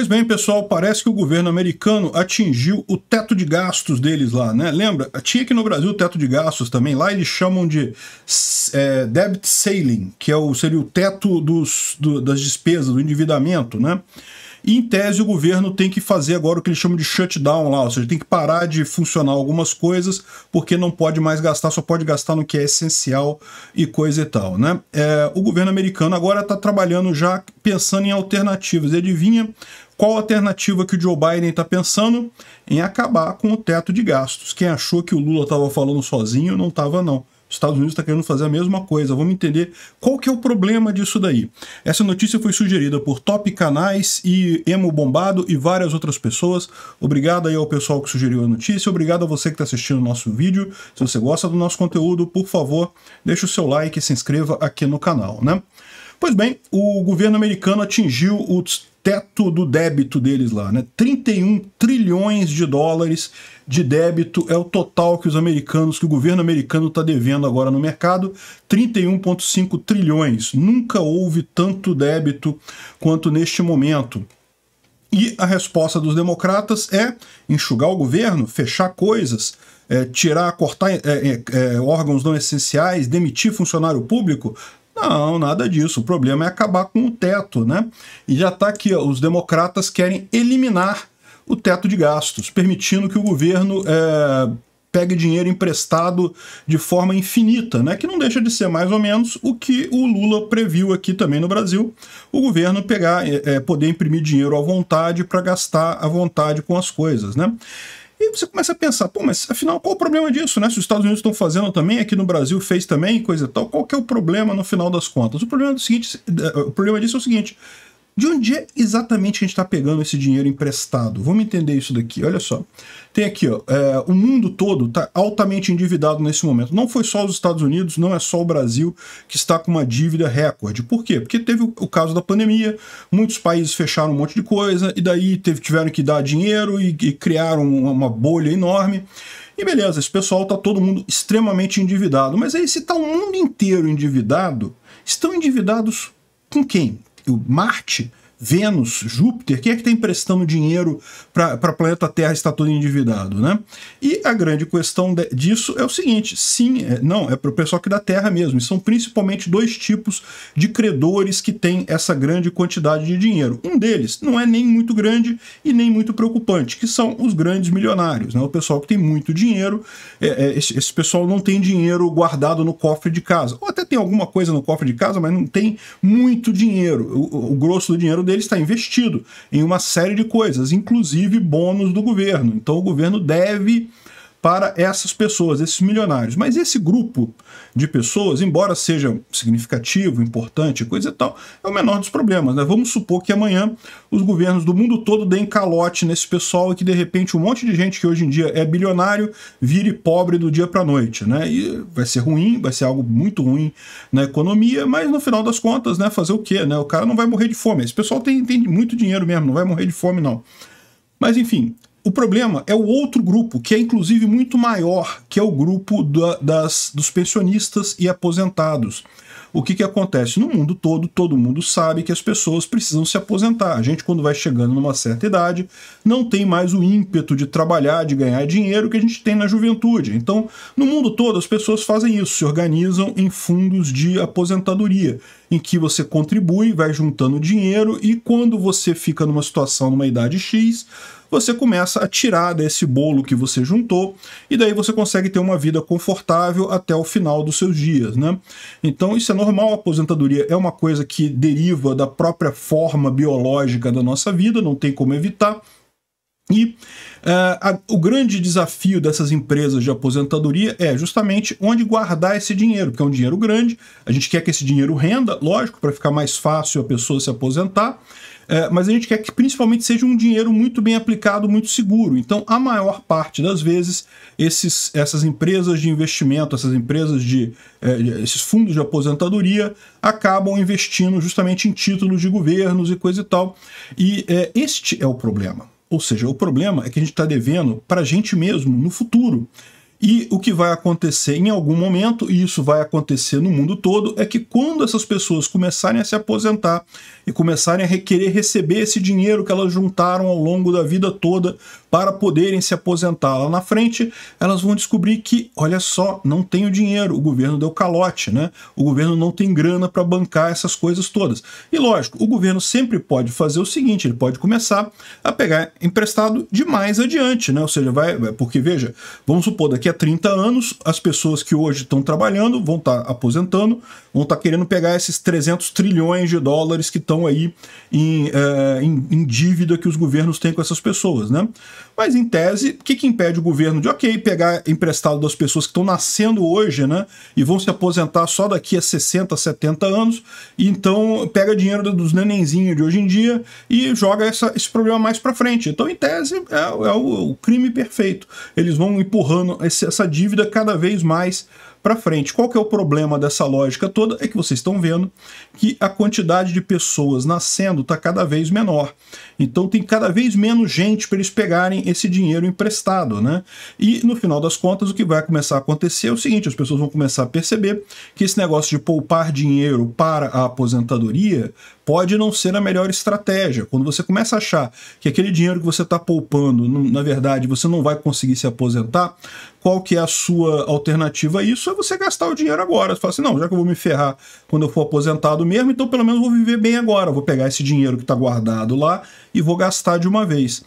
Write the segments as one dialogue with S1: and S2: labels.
S1: Pois bem, pessoal, parece que o governo americano atingiu o teto de gastos deles lá, né? Lembra? Tinha aqui no Brasil o teto de gastos também. Lá eles chamam de é, debt ceiling, que é o, seria o teto dos, do, das despesas, do endividamento, né? E, em tese, o governo tem que fazer agora o que eles chamam de shutdown lá, ou seja, tem que parar de funcionar algumas coisas, porque não pode mais gastar, só pode gastar no que é essencial e coisa e tal, né? É, o governo americano agora está trabalhando já pensando em alternativas. E adivinha qual a alternativa que o Joe Biden está pensando? Em acabar com o teto de gastos. Quem achou que o Lula estava falando sozinho, não estava não. Os Estados Unidos está querendo fazer a mesma coisa. Vamos entender qual que é o problema disso daí. Essa notícia foi sugerida por Top Canais e Emo Bombado e várias outras pessoas. Obrigado aí ao pessoal que sugeriu a notícia. Obrigado a você que está assistindo o nosso vídeo. Se você gosta do nosso conteúdo, por favor, deixe o seu like e se inscreva aqui no canal, né? Pois bem, o governo americano atingiu o teto do débito deles lá, né? 31 trilhões de dólares de débito é o total que os americanos, que o governo americano está devendo agora no mercado, 31,5 trilhões. Nunca houve tanto débito quanto neste momento. E a resposta dos democratas é enxugar o governo, fechar coisas, é, tirar, cortar é, é, é órgãos não essenciais, demitir funcionário público, não, nada disso. O problema é acabar com o teto, né? E já está aqui, ó, os democratas querem eliminar o teto de gastos, permitindo que o governo é, pegue dinheiro emprestado de forma infinita, né? Que não deixa de ser mais ou menos o que o Lula previu aqui também no Brasil, o governo pegar, é, é poder imprimir dinheiro à vontade para gastar à vontade com as coisas, né? E você começa a pensar, pô, mas afinal qual o problema disso, né? Se os Estados Unidos estão fazendo também, aqui no Brasil fez também, coisa e tal, qual que é o problema no final das contas? O problema, é o seguinte, eh, o problema disso é o seguinte: de onde é exatamente que a gente está pegando esse dinheiro emprestado? Vamos entender isso daqui. Olha só. Tem aqui, ó, é, o mundo todo está altamente endividado nesse momento. Não foi só os Estados Unidos, não é só o Brasil que está com uma dívida recorde. Por quê? Porque teve o, caso da pandemia, muitos países fecharam um monte de coisa, e daí teve, tiveram que dar dinheiro e, e criaram uma, uma bolha enorme. E beleza, esse pessoal está todo mundo extremamente endividado. Mas aí se está o mundo inteiro endividado, estão endividados com quem? Marte Vênus, Júpiter, quem é que está emprestando dinheiro para o planeta Terra estar todo endividado, né? E a grande questão de, disso é o seguinte, sim, é, não, é para o pessoal que da Terra mesmo, e são principalmente dois tipos de credores que têm essa grande quantidade de dinheiro. Um deles não é nem muito grande e nem muito preocupante, que são os grandes milionários, né? O pessoal que tem muito dinheiro, é, é, esse, esse pessoal não tem dinheiro guardado no cofre de casa, ou até tem alguma coisa no cofre de casa, mas não tem muito dinheiro, o, o grosso do dinheiro dele está investido em uma série de coisas, inclusive bônus do governo. Então o governo deve para essas pessoas, esses milionários. Mas esse grupo de pessoas, embora seja significativo, importante, coisa e tal, é o menor dos problemas. Né? Vamos supor que amanhã os governos do mundo todo deem calote nesse pessoal e que de repente um monte de gente que hoje em dia é bilionário vire pobre do dia para noite. Né? E vai ser ruim, vai ser algo muito ruim na economia, mas no final das contas, né, fazer o quê? Né? O cara não vai morrer de fome. Esse pessoal tem, tem muito dinheiro mesmo, não vai morrer de fome, não. Mas enfim, o problema é o outro grupo, que é inclusive muito maior, que é o grupo da, das, dos pensionistas e aposentados. O que, que acontece? No mundo todo, todo mundo sabe que as pessoas precisam se aposentar. A gente, quando vai chegando numa certa idade, não tem mais o ímpeto de trabalhar, de ganhar dinheiro que a gente tem na juventude. Então, no mundo todo, as pessoas fazem isso, se organizam em fundos de aposentadoria, em que você contribui, vai juntando dinheiro e quando você fica numa situação, numa idade X, você começa a tirar desse bolo que você juntou e daí você consegue ter uma vida confortável até o final dos seus dias, né? Então isso é normal, a aposentadoria é uma coisa que deriva da própria forma biológica da nossa vida, não tem como evitar. E uh, a, o grande desafio dessas empresas de aposentadoria é justamente onde guardar esse dinheiro, porque é um dinheiro grande, a gente quer que esse dinheiro renda, lógico, para ficar mais fácil a pessoa se aposentar, é, mas a gente quer que principalmente seja um dinheiro muito bem aplicado, muito seguro. Então, a maior parte das vezes, esses, essas empresas de investimento, essas empresas de. É, esses fundos de aposentadoria acabam investindo justamente em títulos de governos e coisa e tal. E é, este é o problema. Ou seja, o problema é que a gente está devendo para a gente mesmo no futuro. E o que vai acontecer em algum momento, e isso vai acontecer no mundo todo, é que quando essas pessoas começarem a se aposentar e começarem a querer receber esse dinheiro que elas juntaram ao longo da vida toda para poderem se aposentar lá na frente, elas vão descobrir que, olha só, não tem o dinheiro, o governo deu calote, né? O governo não tem grana para bancar essas coisas todas. E lógico, o governo sempre pode fazer o seguinte, ele pode começar a pegar emprestado de mais adiante, né? Ou seja, vai, porque veja, vamos supor daqui a 30 anos as pessoas que hoje estão trabalhando vão estar tá aposentando, vão estar tá querendo pegar esses 300 trilhões de dólares que estão aí em, é, em, em dívida que os governos têm com essas pessoas, né? Mas, em tese, o que, que impede o governo de, ok, pegar emprestado das pessoas que estão nascendo hoje, né? E vão se aposentar só daqui a 60, 70 anos. E então, pega dinheiro dos nenenzinhos de hoje em dia e joga essa, esse problema mais para frente. Então, em tese, é, é, o, é, o, crime perfeito. Eles vão empurrando esse, essa dívida cada vez mais para frente. Qual que é o problema dessa lógica toda? É que vocês estão vendo que a quantidade de pessoas nascendo está cada vez menor. Então tem cada vez menos gente para eles pegarem esse dinheiro emprestado, né? E no final das contas o que vai começar a acontecer é o seguinte, as pessoas vão começar a perceber que esse negócio de poupar dinheiro para a aposentadoria pode não ser a melhor estratégia. Quando você começa a achar que aquele dinheiro que você está poupando, na verdade, você não vai conseguir se aposentar, qual que é a sua alternativa a isso? É você gastar o dinheiro agora. Você fala assim, não, já que eu vou me ferrar quando eu for aposentado mesmo, então pelo menos vou viver bem agora. Vou pegar esse dinheiro que está guardado lá e vou gastar de uma vez.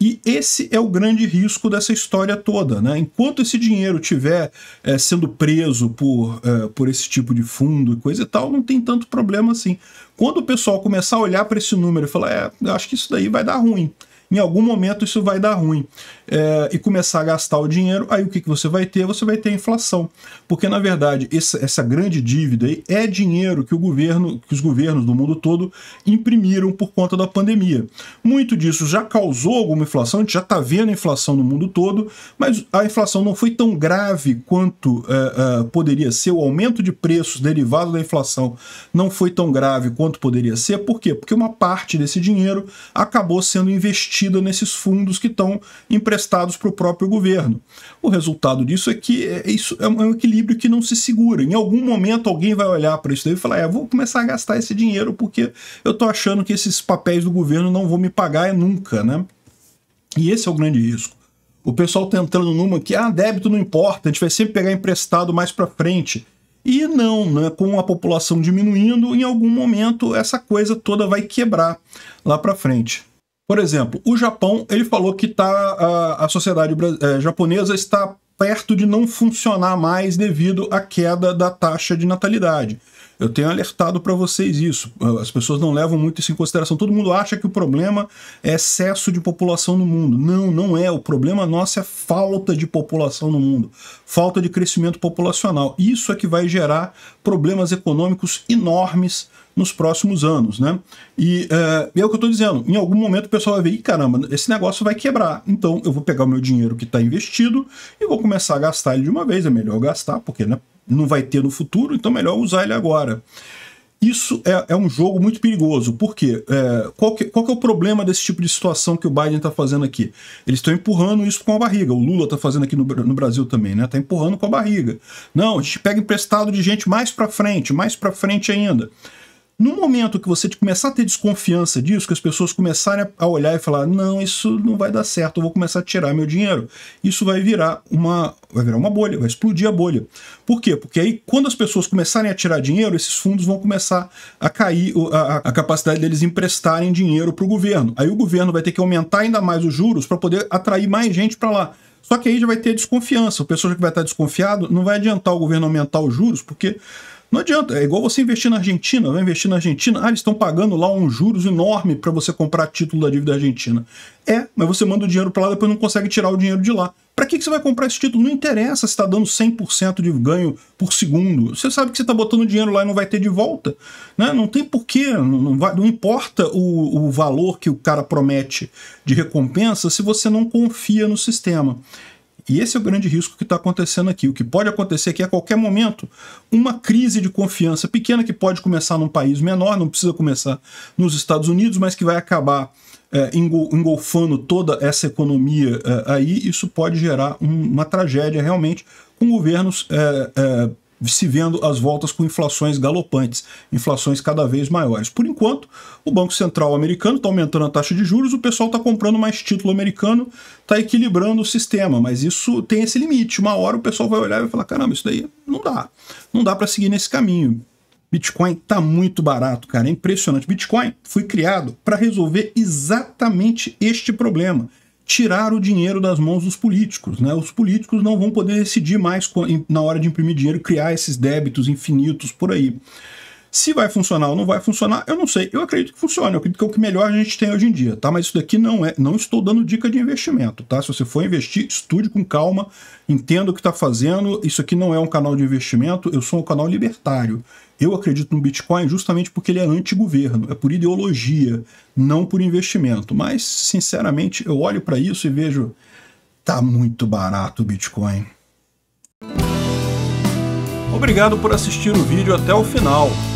S1: E esse é o grande risco dessa história toda. Né? Enquanto esse dinheiro estiver é, sendo preso por, é, por esse tipo de fundo e coisa e tal, não tem tanto problema assim. Quando o pessoal começar a olhar para esse número e falar, é, eu acho que isso daí vai dar ruim em algum momento isso vai dar ruim é, e começar a gastar o dinheiro, aí o que, que você vai ter? Você vai ter inflação. Porque, na verdade, essa, essa grande dívida aí é dinheiro que o governo, que os governos do mundo todo imprimiram por conta da pandemia. Muito disso já causou alguma inflação, a gente já está vendo inflação no mundo todo, mas a inflação não foi tão grave quanto é, é, poderia ser, o aumento de preços derivado da inflação não foi tão grave quanto poderia ser. Por quê? Porque uma parte desse dinheiro acabou sendo investida investida nesses fundos que estão emprestados para o próprio governo. O resultado disso é que é, isso é, é um equilíbrio que não se segura. Em algum momento alguém vai olhar para isso daí e falar: é, vou começar a gastar esse dinheiro porque eu estou achando que esses papéis do governo não vão me pagar nunca, né? E esse é o grande risco. O pessoal está entrando numa que, ah, débito não importa, a gente vai sempre pegar emprestado mais para frente. E não, né? com a população diminuindo, em algum momento essa coisa toda vai quebrar lá para frente. Por exemplo, o Japão, ele falou que tá, a, a sociedade eh, japonesa está perto de não funcionar mais devido à queda da taxa de natalidade. Eu tenho alertado para vocês isso. As pessoas não levam muito isso em consideração. Todo mundo acha que o problema é excesso de população no mundo. Não, não é. O problema nosso é falta de população no mundo, falta de crescimento populacional. Isso é que vai gerar problemas econômicos enormes nos próximos anos, né? E é, é o que eu estou dizendo. Em algum momento o pessoal vai ver, Ih, caramba, esse negócio vai quebrar. Então eu vou pegar o meu dinheiro que está investido e vou começar a gastar ele de uma vez. É melhor gastar, porque né, não vai ter no futuro, então melhor usar ele agora. Isso é, é um jogo muito perigoso, porque é, qual, que, qual que é o problema desse tipo de situação que o Biden está fazendo aqui? Eles estão empurrando isso com a barriga. O Lula está fazendo aqui no, no, Brasil também, né? Está empurrando com a barriga. Não, a gente pega emprestado de gente mais para frente, mais para frente ainda. No momento que você começar a ter desconfiança disso, que as pessoas começarem a olhar e falar: não, isso não vai dar certo, eu vou começar a tirar meu dinheiro, isso vai virar uma, vai virar uma bolha, vai explodir a bolha. Por quê? Porque aí, quando as pessoas começarem a tirar dinheiro, esses fundos vão começar a cair a, a capacidade deles emprestarem dinheiro para o governo. Aí o governo vai ter que aumentar ainda mais os juros para poder atrair mais gente para lá. Só que aí já vai ter desconfiança. O pessoal que vai estar desconfiado não vai adiantar o governo aumentar os juros, porque não adianta, é igual você investir na Argentina, vai investir na Argentina, ah, eles estão pagando lá um juros enorme para você comprar título da dívida argentina. É, mas você manda o dinheiro para lá, depois não consegue tirar o dinheiro de lá. Para que, que você vai comprar esse título? Não interessa se está dando 100% de ganho por segundo. Você sabe que você está botando dinheiro lá e não vai ter de volta. Né? Não tem porquê, não, não, vai, não importa o, o valor que o cara promete de recompensa se você não confia no sistema. E esse é o grande risco que está acontecendo aqui. O que pode acontecer aqui é a qualquer momento uma crise de confiança pequena que pode começar num país menor, não precisa começar nos Estados Unidos, mas que vai acabar é, engolfando toda essa economia é, aí. Isso pode gerar um, uma tragédia realmente com governos é, é se vendo às voltas com inflações galopantes, inflações cada vez maiores. Por enquanto, o Banco Central americano está aumentando a taxa de juros, o pessoal está comprando mais título americano, está equilibrando o sistema, mas isso tem esse limite. Uma hora o pessoal vai olhar e vai falar: caramba, isso daí não dá. Não dá para seguir nesse caminho. Bitcoin tá muito barato, cara, é impressionante. Bitcoin foi criado para resolver exatamente este problema tirar o dinheiro das mãos dos políticos. Né? Os políticos não vão poder decidir mais na hora de imprimir dinheiro, criar esses débitos infinitos por aí. Se vai funcionar ou não vai funcionar, eu não sei. Eu acredito que funcione, eu acredito que é o que melhor a gente tem hoje em dia, tá? Mas isso daqui não é, não estou dando dica de investimento, tá? Se você for investir, estude com calma, entenda o que está fazendo. Isso aqui não é um canal de investimento, eu sou um canal libertário. Eu acredito no Bitcoin justamente porque ele é anti-governo, é por ideologia, não por investimento. Mas, sinceramente, eu olho para isso e vejo tá muito barato o Bitcoin. Obrigado por assistir o vídeo até o final.